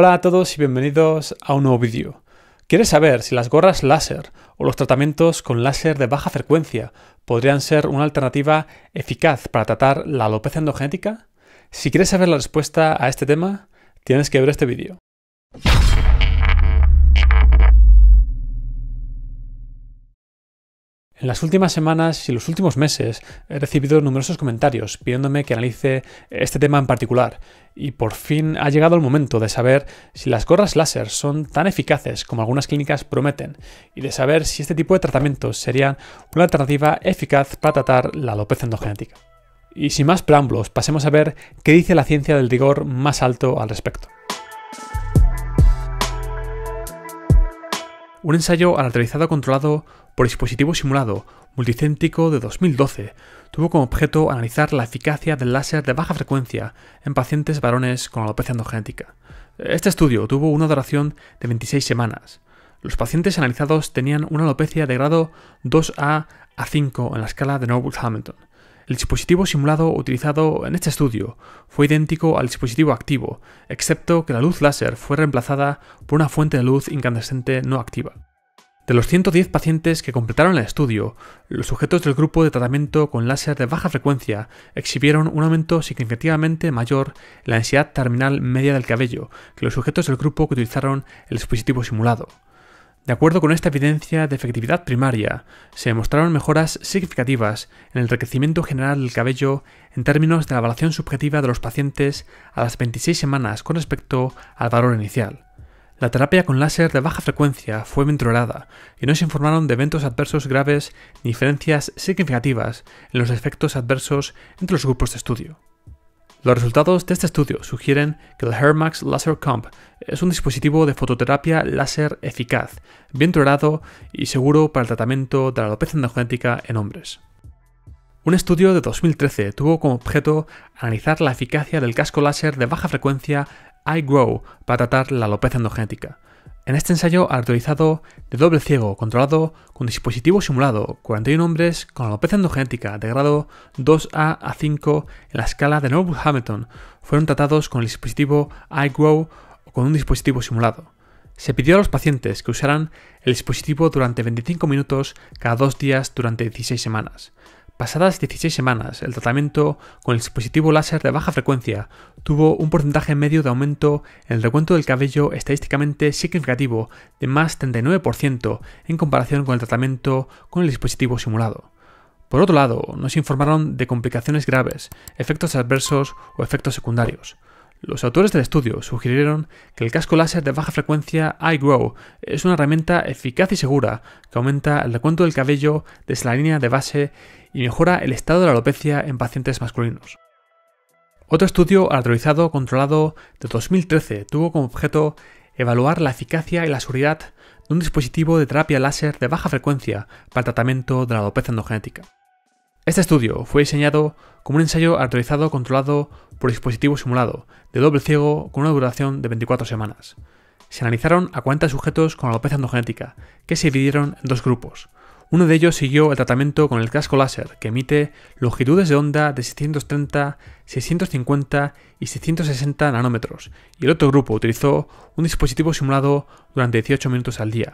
Hola a todos y bienvenidos a un nuevo vídeo. ¿Quieres saber si las gorras láser o los tratamientos con láser de baja frecuencia podrían ser una alternativa eficaz para tratar la alopecia endogenética? Si quieres saber la respuesta a este tema, tienes que ver este vídeo. En las últimas semanas y los últimos meses he recibido numerosos comentarios pidiéndome que analice este tema en particular, y por fin ha llegado el momento de saber si las gorras láser son tan eficaces como algunas clínicas prometen, y de saber si este tipo de tratamientos serían una alternativa eficaz para tratar la alopecia endogenética. Y sin más preámbulos, pasemos a ver qué dice la ciencia del rigor más alto al respecto. Un ensayo aleatorizado controlado por dispositivo simulado multicéntrico de 2012, tuvo como objeto analizar la eficacia del láser de baja frecuencia en pacientes varones con alopecia endogenética. Este estudio tuvo una duración de 26 semanas. Los pacientes analizados tenían una alopecia de grado 2A a 5 en la escala de Norwood-Hamilton. El dispositivo simulado utilizado en este estudio fue idéntico al dispositivo activo, excepto que la luz láser fue reemplazada por una fuente de luz incandescente no activa. De los 110 pacientes que completaron el estudio, los sujetos del grupo de tratamiento con láser de baja frecuencia exhibieron un aumento significativamente mayor en la ansiedad terminal media del cabello que los sujetos del grupo que utilizaron el dispositivo simulado. De acuerdo con esta evidencia de efectividad primaria, se demostraron mejoras significativas en el enriquecimiento general del cabello en términos de la evaluación subjetiva de los pacientes a las 26 semanas con respecto al valor inicial. La terapia con láser de baja frecuencia fue tolerada y no se informaron de eventos adversos graves ni diferencias significativas en los efectos adversos entre los grupos de estudio. Los resultados de este estudio sugieren que el Hermax Laser Comp es un dispositivo de fototerapia láser eficaz, bien tolerado y seguro para el tratamiento de la alopecia endogenética en hombres. Un estudio de 2013 tuvo como objeto analizar la eficacia del casco láser de baja frecuencia iGrow para tratar la alopecia endogenética. En este ensayo autorizado de doble ciego controlado con dispositivo simulado, 41 hombres con alopecia endogenética de grado 2A a 5 en la escala de Norwood Hamilton fueron tratados con el dispositivo iGrow o con un dispositivo simulado. Se pidió a los pacientes que usaran el dispositivo durante 25 minutos cada dos días durante 16 semanas. Pasadas 16 semanas, el tratamiento con el dispositivo láser de baja frecuencia tuvo un porcentaje medio de aumento en el recuento del cabello estadísticamente significativo de más 39% en comparación con el tratamiento con el dispositivo simulado. Por otro lado, nos informaron de complicaciones graves, efectos adversos o efectos secundarios. Los autores del estudio sugirieron que el casco láser de baja frecuencia iGrow es una herramienta eficaz y segura que aumenta el recuento del cabello desde la línea de base y mejora el estado de la alopecia en pacientes masculinos. Otro estudio autorizado controlado de 2013 tuvo como objeto evaluar la eficacia y la seguridad de un dispositivo de terapia láser de baja frecuencia para el tratamiento de la alopecia endogenética. Este estudio fue diseñado como un ensayo autorizado controlado por dispositivo simulado, de doble ciego con una duración de 24 semanas. Se analizaron a 40 sujetos con alopecia endogenética, que se dividieron en dos grupos. Uno de ellos siguió el tratamiento con el casco láser, que emite longitudes de onda de 630, 650 y 660 nanómetros, y el otro grupo utilizó un dispositivo simulado durante 18 minutos al día.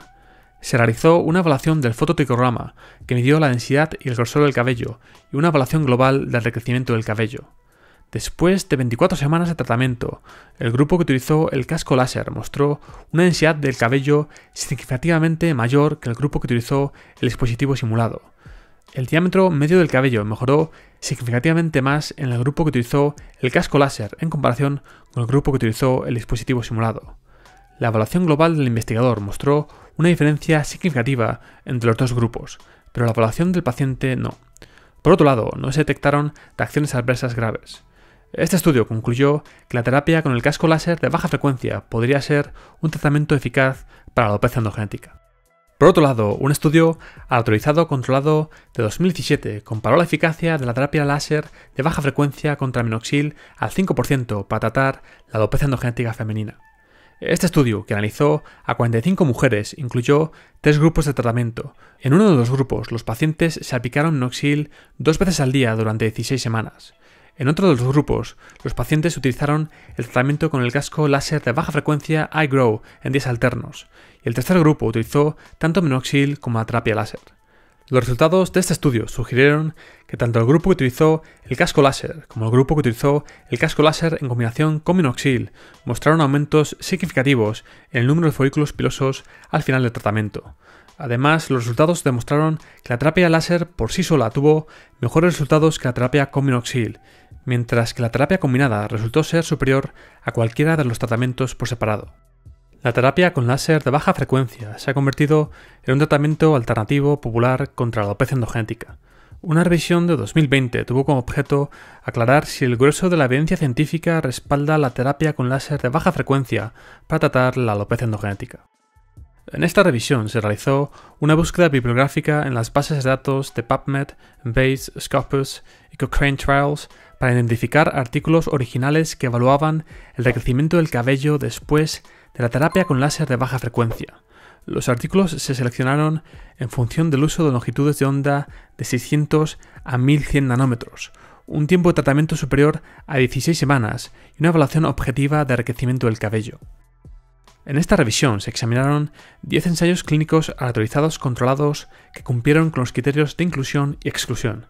Se realizó una evaluación del fototricograma que midió la densidad y el grosor del cabello, y una evaluación global del recrecimiento del cabello. Después de 24 semanas de tratamiento, el grupo que utilizó el casco láser mostró una densidad del cabello significativamente mayor que el grupo que utilizó el dispositivo simulado. El diámetro medio del cabello mejoró significativamente más en el grupo que utilizó el casco láser en comparación con el grupo que utilizó el dispositivo simulado. La evaluación global del investigador mostró una diferencia significativa entre los dos grupos, pero la evaluación del paciente no. Por otro lado, no se detectaron reacciones adversas graves. Este estudio concluyó que la terapia con el casco láser de baja frecuencia podría ser un tratamiento eficaz para la alopecia endogenética. Por otro lado, un estudio autorizado controlado de 2017 comparó la eficacia de la terapia láser de baja frecuencia contra minoxil al 5% para tratar la alopecia endogenética femenina. Este estudio, que analizó a 45 mujeres, incluyó tres grupos de tratamiento. En uno de los grupos, los pacientes se aplicaron Noxil dos veces al día durante 16 semanas. En otro de los grupos, los pacientes utilizaron el tratamiento con el casco láser de baja frecuencia iGrow en días alternos, y el tercer grupo utilizó tanto Minoxil como la terapia láser. Los resultados de este estudio sugirieron que tanto el grupo que utilizó el casco láser como el grupo que utilizó el casco láser en combinación con minoxil mostraron aumentos significativos en el número de folículos pilosos al final del tratamiento. Además, los resultados demostraron que la terapia láser por sí sola tuvo mejores resultados que la terapia con minoxil, mientras que la terapia combinada resultó ser superior a cualquiera de los tratamientos por separado. La terapia con láser de baja frecuencia se ha convertido en un tratamiento alternativo popular contra la alopecia endogénica. Una revisión de 2020 tuvo como objeto aclarar si el grueso de la evidencia científica respalda la terapia con láser de baja frecuencia para tratar la alopecia endogénica. En esta revisión se realizó una búsqueda bibliográfica en las bases de datos de PubMed, Base, Scopus y Cochrane Trials para identificar artículos originales que evaluaban el recrecimiento del cabello después de la terapia con láser de baja frecuencia. Los artículos se seleccionaron en función del uso de longitudes de onda de 600 a 1100 nanómetros, un tiempo de tratamiento superior a 16 semanas y una evaluación objetiva de enriquecimiento del cabello. En esta revisión se examinaron 10 ensayos clínicos autorizados controlados que cumplieron con los criterios de inclusión y exclusión.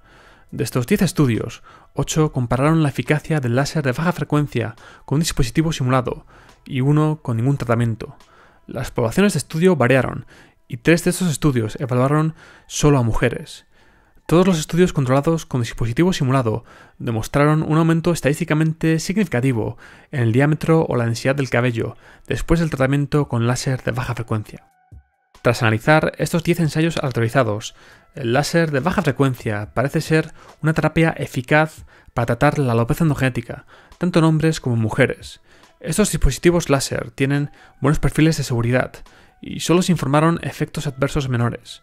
De estos 10 estudios, 8 compararon la eficacia del láser de baja frecuencia con un dispositivo simulado, y uno con ningún tratamiento. Las poblaciones de estudio variaron, y tres de estos estudios evaluaron solo a mujeres. Todos los estudios controlados con dispositivo simulado demostraron un aumento estadísticamente significativo en el diámetro o la densidad del cabello después del tratamiento con láser de baja frecuencia. Tras analizar estos 10 ensayos autorizados, el láser de baja frecuencia parece ser una terapia eficaz para tratar la alopecia endogenética, tanto en hombres como en mujeres, estos dispositivos láser tienen buenos perfiles de seguridad y solo se informaron efectos adversos menores.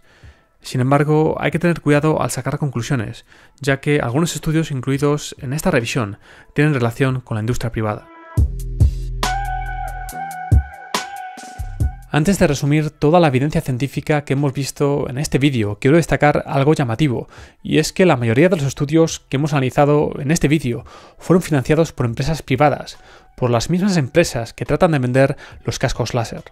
Sin embargo, hay que tener cuidado al sacar conclusiones, ya que algunos estudios incluidos en esta revisión tienen relación con la industria privada. Antes de resumir toda la evidencia científica que hemos visto en este vídeo, quiero destacar algo llamativo, y es que la mayoría de los estudios que hemos analizado en este vídeo fueron financiados por empresas privadas, por las mismas empresas que tratan de vender los cascos láser.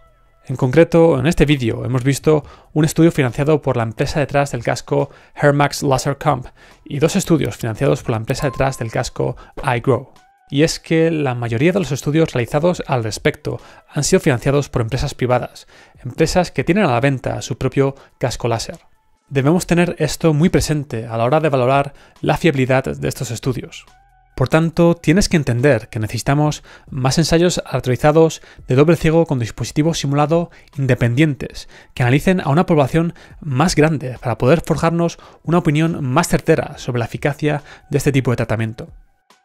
En concreto, en este vídeo hemos visto un estudio financiado por la empresa detrás del casco Hermax Laser Camp y dos estudios financiados por la empresa detrás del casco iGrow y es que la mayoría de los estudios realizados al respecto han sido financiados por empresas privadas, empresas que tienen a la venta su propio casco láser. Debemos tener esto muy presente a la hora de valorar la fiabilidad de estos estudios. Por tanto, tienes que entender que necesitamos más ensayos autorizados de doble ciego con dispositivos simulado independientes, que analicen a una población más grande para poder forjarnos una opinión más certera sobre la eficacia de este tipo de tratamiento.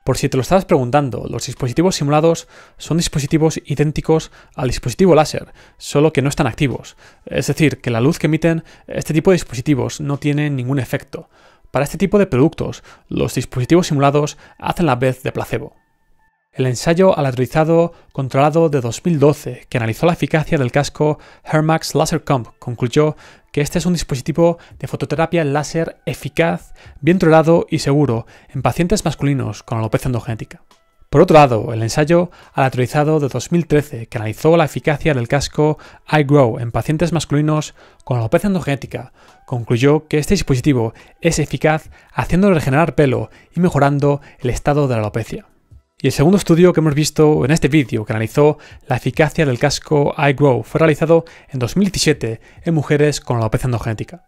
Por si te lo estabas preguntando, los dispositivos simulados son dispositivos idénticos al dispositivo láser, solo que no están activos. Es decir, que la luz que emiten este tipo de dispositivos no tiene ningún efecto. Para este tipo de productos, los dispositivos simulados hacen la vez de placebo. El ensayo alatrizado controlado de 2012, que analizó la eficacia del casco Hermax Laser Comp, concluyó que este es un dispositivo de fototerapia láser eficaz, bien controlado y seguro en pacientes masculinos con alopecia endogénica. Por otro lado, el ensayo alatrizado de 2013, que analizó la eficacia del casco iGrow en pacientes masculinos con alopecia endogénica concluyó que este dispositivo es eficaz haciendo regenerar pelo y mejorando el estado de la alopecia. Y el segundo estudio que hemos visto en este vídeo, que analizó la eficacia del casco iGrow, fue realizado en 2017 en mujeres con alopecia endogenética.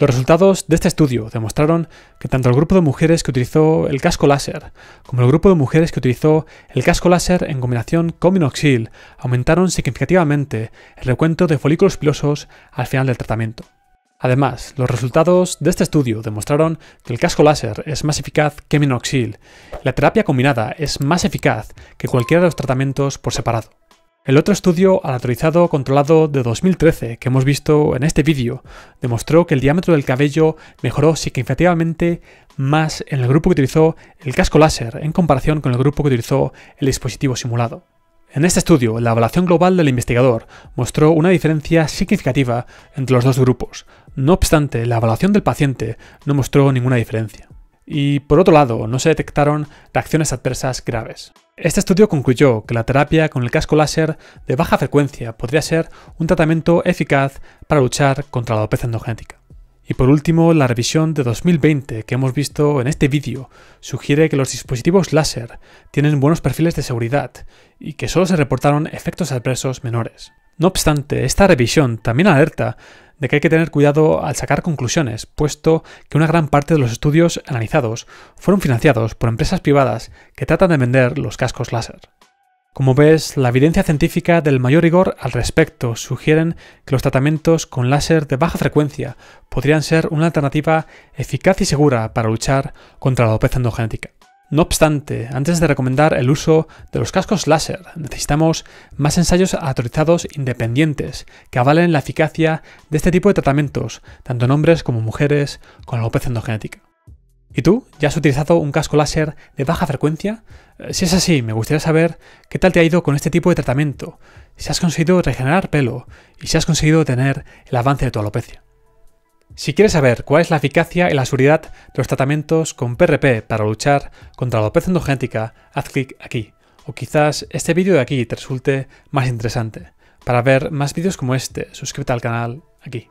Los resultados de este estudio demostraron que tanto el grupo de mujeres que utilizó el casco láser como el grupo de mujeres que utilizó el casco láser en combinación con minoxil aumentaron significativamente el recuento de folículos pilosos al final del tratamiento. Además, los resultados de este estudio demostraron que el casco láser es más eficaz que minoxil. La terapia combinada es más eficaz que cualquiera de los tratamientos por separado. El otro estudio aleatorizado controlado de 2013 que hemos visto en este vídeo demostró que el diámetro del cabello mejoró significativamente más en el grupo que utilizó el casco láser en comparación con el grupo que utilizó el dispositivo simulado. En este estudio, la evaluación global del investigador mostró una diferencia significativa entre los dos grupos. No obstante, la evaluación del paciente no mostró ninguna diferencia. Y por otro lado, no se detectaron reacciones adversas graves. Este estudio concluyó que la terapia con el casco láser de baja frecuencia podría ser un tratamiento eficaz para luchar contra la dopeza endogenética. Y por último, la revisión de 2020 que hemos visto en este vídeo sugiere que los dispositivos láser tienen buenos perfiles de seguridad y que solo se reportaron efectos adversos menores. No obstante, esta revisión también alerta de que hay que tener cuidado al sacar conclusiones, puesto que una gran parte de los estudios analizados fueron financiados por empresas privadas que tratan de vender los cascos láser. Como ves, la evidencia científica del mayor rigor al respecto sugieren que los tratamientos con láser de baja frecuencia podrían ser una alternativa eficaz y segura para luchar contra la dopeza endogenética. No obstante, antes de recomendar el uso de los cascos láser, necesitamos más ensayos autorizados independientes que avalen la eficacia de este tipo de tratamientos, tanto en hombres como mujeres con la alopecia endogenética. ¿Y tú? ¿Ya has utilizado un casco láser de baja frecuencia? Eh, si es así, me gustaría saber qué tal te ha ido con este tipo de tratamiento, si has conseguido regenerar pelo y si has conseguido tener el avance de tu alopecia. Si quieres saber cuál es la eficacia y la seguridad de los tratamientos con PRP para luchar contra la alopecia endogénica, haz clic aquí. O quizás este vídeo de aquí te resulte más interesante. Para ver más vídeos como este, suscríbete al canal aquí.